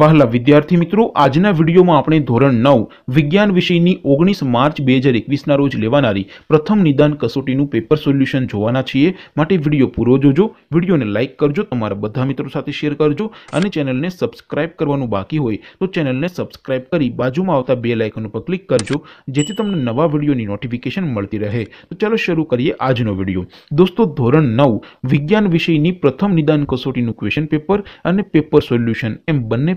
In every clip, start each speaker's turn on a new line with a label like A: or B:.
A: વહાલા વિદ્યાર્થી મિત્રો આજના વિડીયોમાં આપણે ધોરણ નવ વિજ્ઞાન વિષયની ઓગણીસ માર્ચ બે હજાર એકવીસના રોજ લેવાનારી પ્રથમ નિદાન કસોટીનું પેપર સોલ્યુશન જોવાના છીએ માટે વિડીયો પૂરો જોજો વિડીયોને લાઇક કરજો તમારા બધા મિત્રો સાથે શેર કરજો અને ચેનલને સબસ્ક્રાઇબ કરવાનું બાકી હોય તો ચેનલને સબસ્ક્રાઇબ કરી બાજુમાં આવતા બે લાઇકન ઉપર ક્લિક કરજો જેથી તમને નવા વિડીયોની નોટિફિકેશન મળતી રહે તો ચાલો શરૂ કરીએ આજનો વિડીયો દોસ્તો ધોરણ નવ વિજ્ઞાન વિષયની પ્રથમ નિદાન કસોટીનું ક્વેશ્ચન પેપર અને પેપર સોલ્યુશન એમ બંને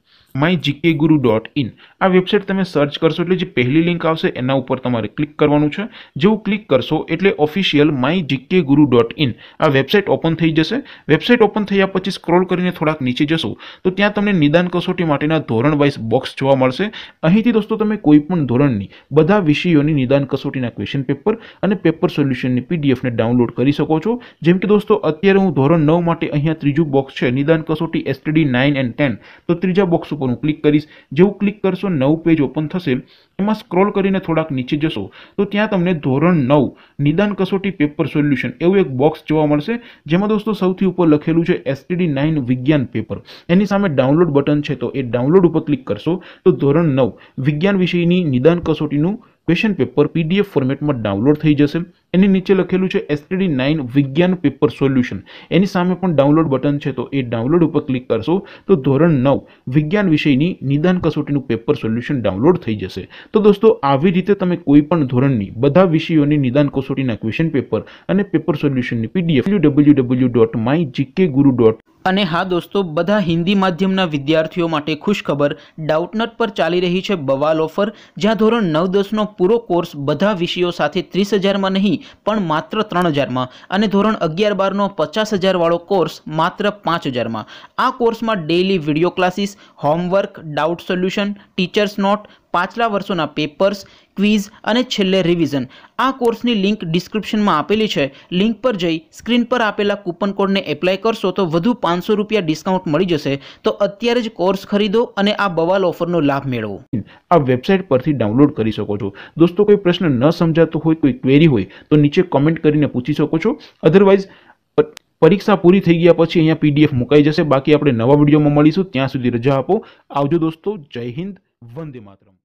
A: my GK guru dot in આ વેબસાઇટ તમે સર્ચ કરશો એટલે જે પહેલી લિંક આવશે એના ઉપર તમારે ક્લિક કરવાનું છે જેવું ક્લિક કરશો એટલે official my GK guru dot in આ વેબસાઇટ ઓપન થઈ જશે વેબસાઇટ ઓપન થયા પછી સ્ક્રોલ કરીને થોડાક નીચે જશો તો ત્યાં તમને નિદાન કસોટી માટેના ધોરણ વાઇઝ બોક્સ જોવા મળશે અહીંથી દોસ્તો તમે કોઈપણ ધોરણની બધા વિષયોની નિદાન કસોટીના ક્વેશ્ચન પેપર અને પેપર સોલ્યુશનની પીડીએફને ડાઉનલોડ કરી શકો છો જેમ કે દોસ્તો અત્યારે હું ધોરણ નવ માટે અહીંયા ત્રીજું બોક્સ છે નિદાન કસોટી એસટીડી નાઇન એન્ડ ટેન તો ત્રીજા બોક્સ ઉપર પર હું ક્લિક કરીશ જેવું ક્લિક કરશો નવું પેજ ઓપન થશે એમાં સ્ક્રોલ કરીને થોડાક નીચે જશો તો ત્યાં તમને ધોરણ નવ નિદાન કસોટી પેપર સોલ્યુશન એવું એક બોક્સ જોવા મળશે જેમાં દોસ્તો સૌથી ઉપર લખેલું છે એસટીડી નાઇન વિજ્ઞાન પેપર એની સામે ડાઉનલોડ બટન છે તો એ ડાઉનલોડ ઉપર ક્લિક કરશો તો ધોરણ નવ વિજ્ઞાન વિષયની નિદાન કસોટીનું ક્વેશ્ચન પેપર પીડીએફ ફોર્મેટમાં ડાઉનલોડ થઈ જશે એની નીચે લખેલું છે એસટીડી નાઇન વિજ્ઞાન પેપર સોલ્યુશન એની સામે પણ ડાઉનલોડ બટન છે તો એ ડાઉનલોડ ઉપર ક્લિક કરશો તો ધોરણ નવ વિજ્ઞાન વિષયની નિદાન કસોટીનું પેપર સોલ્યુશન ડાઉનલોડ થઈ જશે તો દોસ્તો આવી રીતે તમે કોઈ પણ ધોરણની બધા વિષયોની નિદાન કસોટીના ક્વેશ્ચન પેપર અને પેપર સોલ્યુશનની PDF W W dot my GK guru dot
B: અને હા દોસ્તો બધા હિન્દી માધ્યમના વિદ્યાર્થીઓ માટે ખુશખબર ડાઉટનટ પર ચાલી રહી છે બવાલ ઓફર જ્યાં ધોરણ નવ દસનો પૂરો કોર્સ બધા વિષયો સાથે ત્રીસ હજારમાં નહીં પણ માત્ર ત્રણ હજારમાં અને ધોરણ અગિયાર બારનો પચાસ હજારવાળો કોર્સ માત્ર પાંચ હજારમાં આ કોર્સમાં daily video classes homework doubt solution teachers note પાછલા વર્ષોના પેપર્સ ક્વિઝ અને છેલ્લે રિવિઝન આ કોર્સની લિંક ડિસ્ક્રિપ્શનમાં આપેલી છે લિંક પર જઈ સ્ક્રીન પર આપેલા કૂપન કોડને એપ્લાય કરશો તો વધુ પાંચસો રૂપિયા ડિસ્કાઉન્ટ મળી જશે તો અત્યારે જ કોર્સ ખરીદો અને આ બવાલ ઓફરનો લાભ મેળવો આ વેબસાઇટ પરથી ડાઉનલોડ કરી શકો છો દોસ્તો કોઈ
A: પ્રશ્ન ન સમજાતો હોય કોઈ ક્વેરી હોય તો નીચે કોમેન્ટ કરીને પૂછી શકો છો અધરવાઇઝ પરીક્ષા પૂરી થઈ ગયા પછી અહીંયા પીડીએફ મુકાઈ જશે બાકી આપણે નવા વિડીયોમાં મળીશું ત્યાં સુધી રજા આપો આવજો દોસ્તો જય હિન્દ वन्दे मातरम्